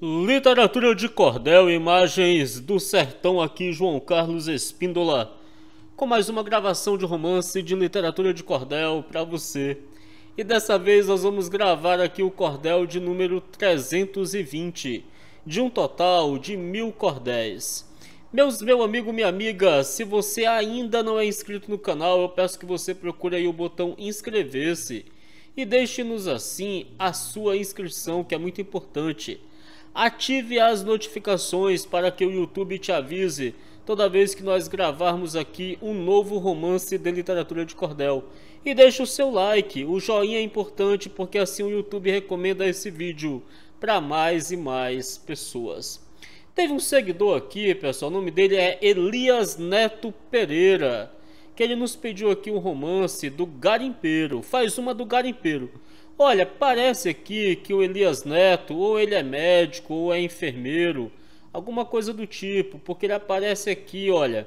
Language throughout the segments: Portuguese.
Literatura de cordel, imagens do sertão aqui, João Carlos Espíndola, com mais uma gravação de romance de literatura de cordel para você. E dessa vez nós vamos gravar aqui o cordel de número 320, de um total de mil cordéis. Meus meu amigo, minha amiga, se você ainda não é inscrito no canal, eu peço que você procure aí o botão inscrever-se e deixe-nos assim a sua inscrição, que é muito importante Ative as notificações para que o YouTube te avise toda vez que nós gravarmos aqui um novo romance de literatura de cordel. E deixe o seu like, o joinha é importante porque assim o YouTube recomenda esse vídeo para mais e mais pessoas. Teve um seguidor aqui, pessoal, o nome dele é Elias Neto Pereira, que ele nos pediu aqui um romance do Garimpeiro. Faz uma do Garimpeiro. Olha, parece aqui que o Elias Neto, ou ele é médico, ou é enfermeiro, alguma coisa do tipo, porque ele aparece aqui, olha,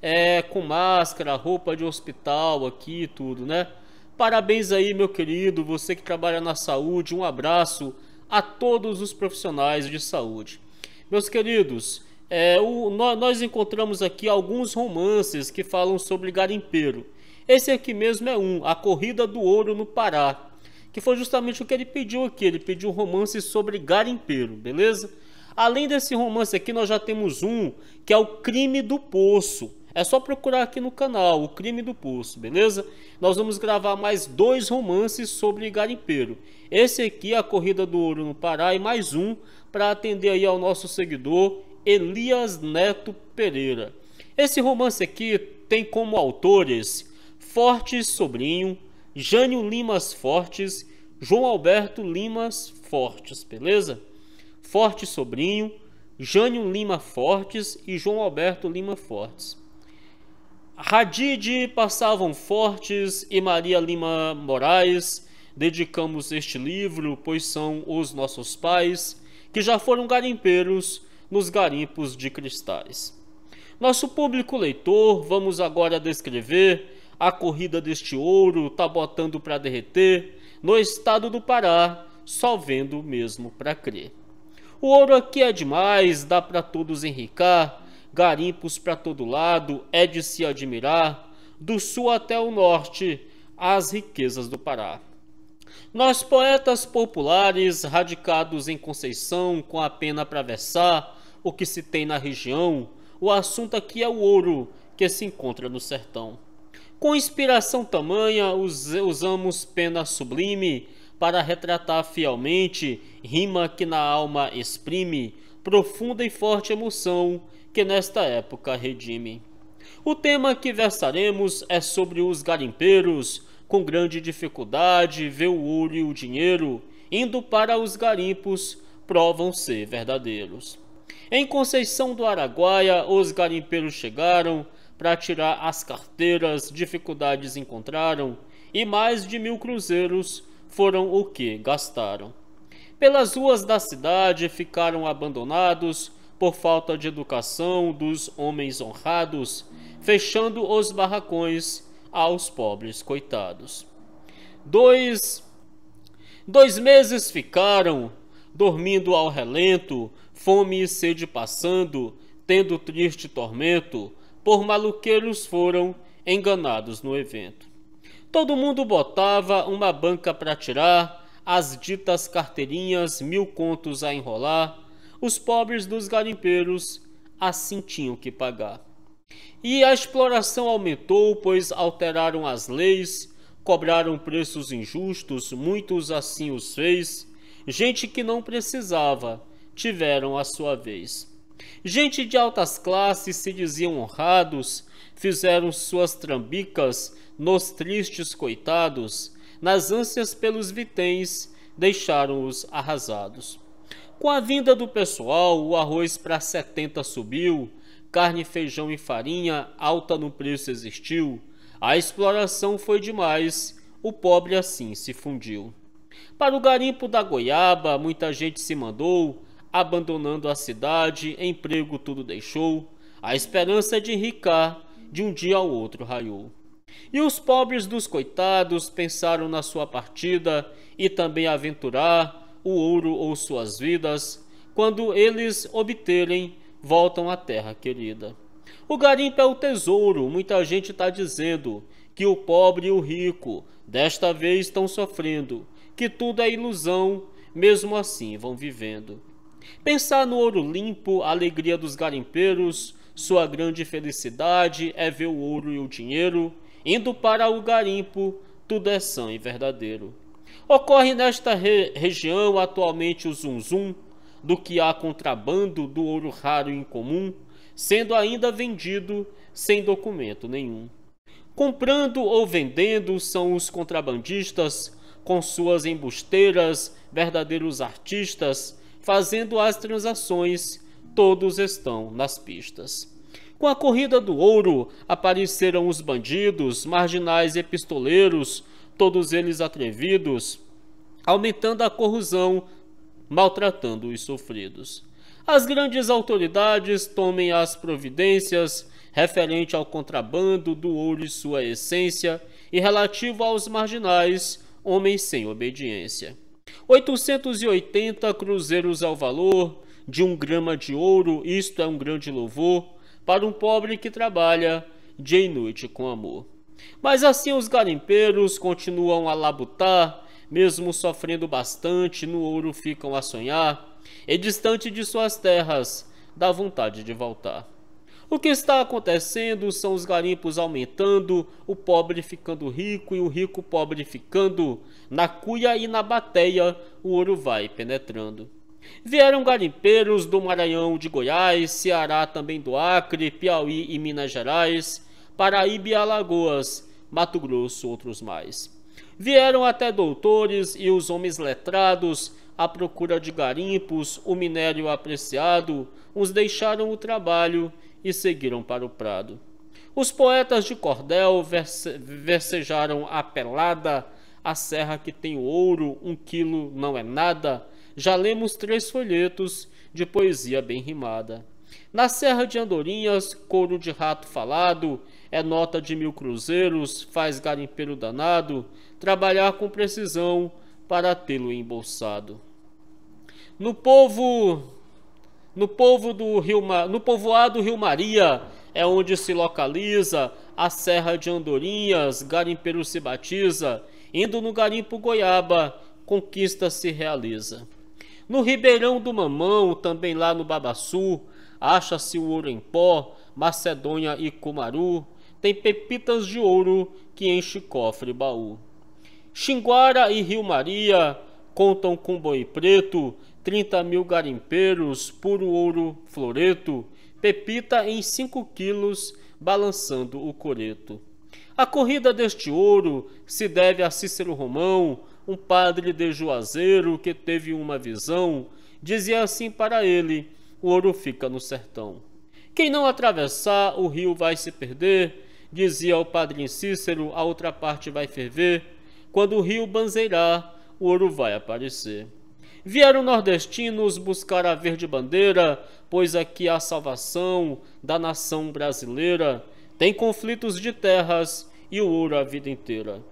é, com máscara, roupa de hospital aqui e tudo, né? Parabéns aí, meu querido, você que trabalha na saúde, um abraço a todos os profissionais de saúde. Meus queridos, é, o, nós, nós encontramos aqui alguns romances que falam sobre garimpeiro. Esse aqui mesmo é um, A Corrida do Ouro no Pará que foi justamente o que ele pediu aqui. Ele pediu um romance sobre garimpeiro, beleza? Além desse romance aqui, nós já temos um que é o Crime do Poço. É só procurar aqui no canal, o Crime do Poço, beleza? Nós vamos gravar mais dois romances sobre garimpeiro. Esse aqui, A Corrida do Ouro no Pará, e mais um para atender aí ao nosso seguidor Elias Neto Pereira. Esse romance aqui tem como autores Fortes Sobrinho, Jânio Limas Fortes, João Alberto Limas Fortes, beleza? Forte Sobrinho, Jânio Lima Fortes e João Alberto Lima Fortes. Radide passavam Fortes e Maria Lima Moraes. Dedicamos este livro, pois são os nossos pais, que já foram garimpeiros nos garimpos de cristais. Nosso público leitor, vamos agora descrever a corrida deste ouro tá botando para derreter. No estado do Pará, só vendo mesmo para crer. O ouro aqui é demais, dá para todos enricar. Garimpos para todo lado, é de se admirar. Do sul até o norte, as riquezas do Pará. Nós poetas populares, radicados em Conceição, com a pena para versar, o que se tem na região, o assunto aqui é o ouro que se encontra no sertão. Com inspiração tamanha, us usamos pena sublime para retratar fielmente rima que na alma exprime profunda e forte emoção que nesta época redime. O tema que versaremos é sobre os garimpeiros, com grande dificuldade vê o ouro e o dinheiro, indo para os garimpos, provam ser verdadeiros. Em Conceição do Araguaia, os garimpeiros chegaram para tirar as carteiras, dificuldades encontraram e mais de mil cruzeiros foram o que gastaram. Pelas ruas da cidade ficaram abandonados por falta de educação dos homens honrados, fechando os barracões aos pobres coitados. Dois, dois meses ficaram, dormindo ao relento, fome e sede passando, tendo triste tormento, por maluqueiros foram enganados no evento. Todo mundo botava uma banca para tirar, as ditas carteirinhas, mil contos a enrolar. Os pobres dos garimpeiros assim tinham que pagar. E a exploração aumentou, pois alteraram as leis, cobraram preços injustos, muitos assim os fez. Gente que não precisava, tiveram a sua vez. Gente de altas classes se diziam honrados, fizeram suas trambicas nos tristes coitados, nas ânsias pelos vitens, deixaram-os arrasados. Com a vinda do pessoal, o arroz para 70 subiu, carne, feijão e farinha alta no preço existiu. A exploração foi demais, o pobre assim se fundiu. Para o garimpo da goiaba, muita gente se mandou, abandonando a cidade, emprego tudo deixou, a esperança de enriquecer de um dia ao outro raiou. E os pobres dos coitados pensaram na sua partida e também aventurar o ouro ou suas vidas, quando eles obterem, voltam à terra querida. O garimpo é o tesouro, muita gente está dizendo que o pobre e o rico desta vez estão sofrendo, que tudo é ilusão, mesmo assim vão vivendo. Pensar no ouro limpo, a alegria dos garimpeiros, sua grande felicidade é ver o ouro e o dinheiro. Indo para o garimpo, tudo é sã e verdadeiro. Ocorre nesta re região atualmente o zum-zum do que há contrabando do ouro raro e incomum, sendo ainda vendido sem documento nenhum. Comprando ou vendendo são os contrabandistas, com suas embusteiras, verdadeiros artistas, fazendo as transações, todos estão nas pistas. Com a corrida do ouro, apareceram os bandidos, marginais e pistoleiros, todos eles atrevidos, aumentando a corrupção, maltratando os sofridos. As grandes autoridades tomem as providências referente ao contrabando do ouro e sua essência e relativo aos marginais, homens sem obediência. 880 cruzeiros ao valor de um grama de ouro, isto é um grande louvor para um pobre que trabalha dia e noite com amor. Mas assim os garimpeiros continuam a labutar, mesmo sofrendo bastante, no ouro ficam a sonhar, e distante de suas terras, dá vontade de voltar. O que está acontecendo são os garimpos aumentando, o pobre ficando rico e o rico pobre ficando. Na cuia e na bateia, o ouro vai penetrando. Vieram garimpeiros do Maranhão, de Goiás, Ceará, também do Acre, Piauí e Minas Gerais, Paraíba e Alagoas, Mato Grosso, outros mais. Vieram até doutores e os homens letrados, a procura de garimpos, o minério apreciado, uns deixaram o trabalho e seguiram para o prado. Os poetas de cordel verse versejaram a pelada, a serra que tem ouro, um quilo não é nada. Já lemos três folhetos de poesia bem rimada. Na Serra de Andorinhas, couro de rato falado, é nota de mil cruzeiros, faz garimpeiro danado, trabalhar com precisão para tê-lo embolsado no povo no povo do Rio no povoado Rio Maria é onde se localiza a Serra de Andorinhas, garimpeiro se batiza, indo no garimpo Goiaba, conquista se realiza. No Ribeirão do Mamão, também lá no Babaçu, acha-se o ouro em pó, Macedônia e Cumaru, tem pepitas de ouro que enche cofre baú. Xinguara e Rio Maria contam com boi preto, 30 mil garimpeiros, puro ouro, floreto, pepita em 5 quilos, balançando o coreto. A corrida deste ouro se deve a Cícero Romão, um padre de Juazeiro que teve uma visão. Dizia assim para ele: o ouro fica no sertão. Quem não atravessar, o rio vai se perder, dizia o padre Cícero, a outra parte vai ferver. Quando o rio banzeirar, o ouro vai aparecer. Vieram nordestinos buscar a verde bandeira, pois aqui há salvação da nação brasileira. Tem conflitos de terras e o ouro a vida inteira.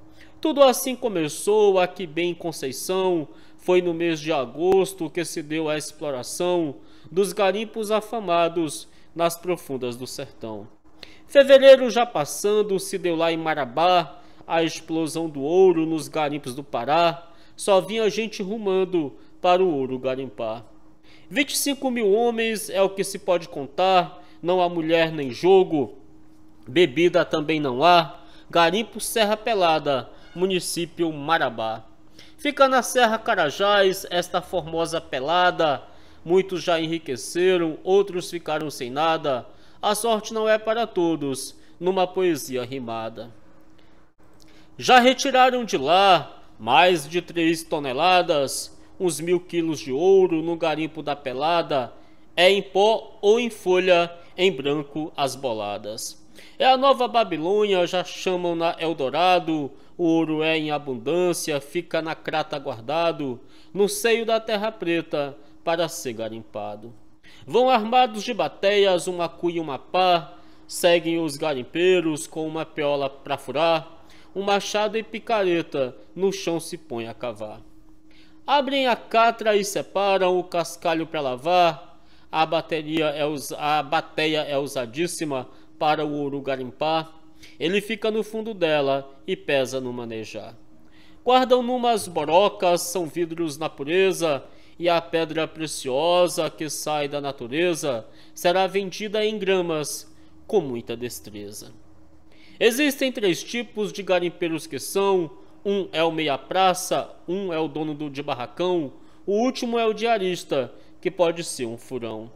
Tudo assim começou aqui bem em Conceição. Foi no mês de agosto que se deu a exploração dos garimpos afamados nas profundas do sertão. Fevereiro já passando, se deu lá em Marabá a explosão do ouro nos garimpos do Pará. Só vinha gente rumando para o ouro garimpar. 25 mil homens é o que se pode contar, não há mulher nem jogo, bebida também não há, garimpo Serra Pelada, município Marabá. Fica na Serra Carajás esta formosa pelada, muitos já enriqueceram, outros ficaram sem nada, a sorte não é para todos, numa poesia rimada. Já retiraram de lá mais de três toneladas, uns mil quilos de ouro no garimpo da pelada, é em pó ou em folha, em branco as boladas. É a nova Babilônia, já chamam na Eldorado, o ouro é em abundância, fica na crata guardado, no seio da terra preta, para ser garimpado. Vão armados de bateias, uma cuia e uma pá, seguem os garimpeiros com uma piola para furar, um machado e picareta, no chão se põe a cavar. Abrem a catra e separam o cascalho para lavar. A bateria é us... a bateia é usadíssima para o ouro garimpar. Ele fica no fundo dela e pesa no manejar. Guardam numas borocas, são vidros na pureza, e a pedra preciosa que sai da natureza será vendida em gramas com muita destreza. Existem três tipos de garimpeiros que são um é o meia-praça, um é o dono do, de barracão, o último é o diarista, que pode ser um furão.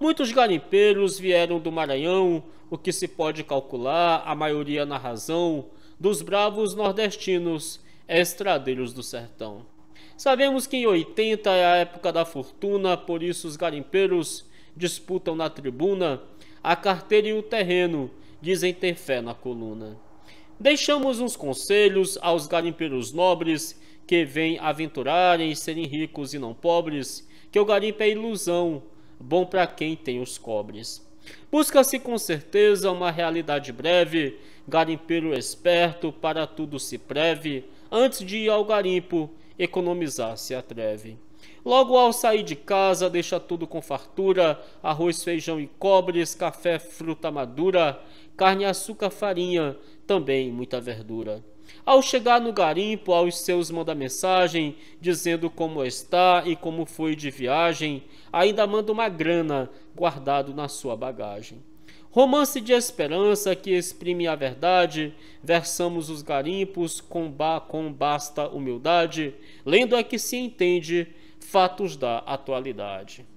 Muitos garimpeiros vieram do Maranhão, o que se pode calcular, a maioria na razão, dos bravos nordestinos, estradeiros do sertão. Sabemos que em 80 é a época da fortuna, por isso os garimpeiros disputam na tribuna a carteira e o terreno, dizem ter fé na coluna. Deixamos uns conselhos aos garimpeiros nobres que vêm aventurarem serem ricos e não pobres, que o garimpo é ilusão, bom para quem tem os cobres. Busca-se com certeza uma realidade breve, garimpeiro esperto para tudo se preve, antes de ir ao garimpo, economizar se atreve. Logo ao sair de casa, deixa tudo com fartura: arroz, feijão e cobres, café, fruta madura, carne, açúcar, farinha, também muita verdura. Ao chegar no garimpo, aos seus manda mensagem dizendo como está e como foi de viagem, ainda manda uma grana guardado na sua bagagem. Romance de esperança que exprime a verdade, versamos os garimpos com, ba com basta humildade, lendo é que se entende fatos da atualidade.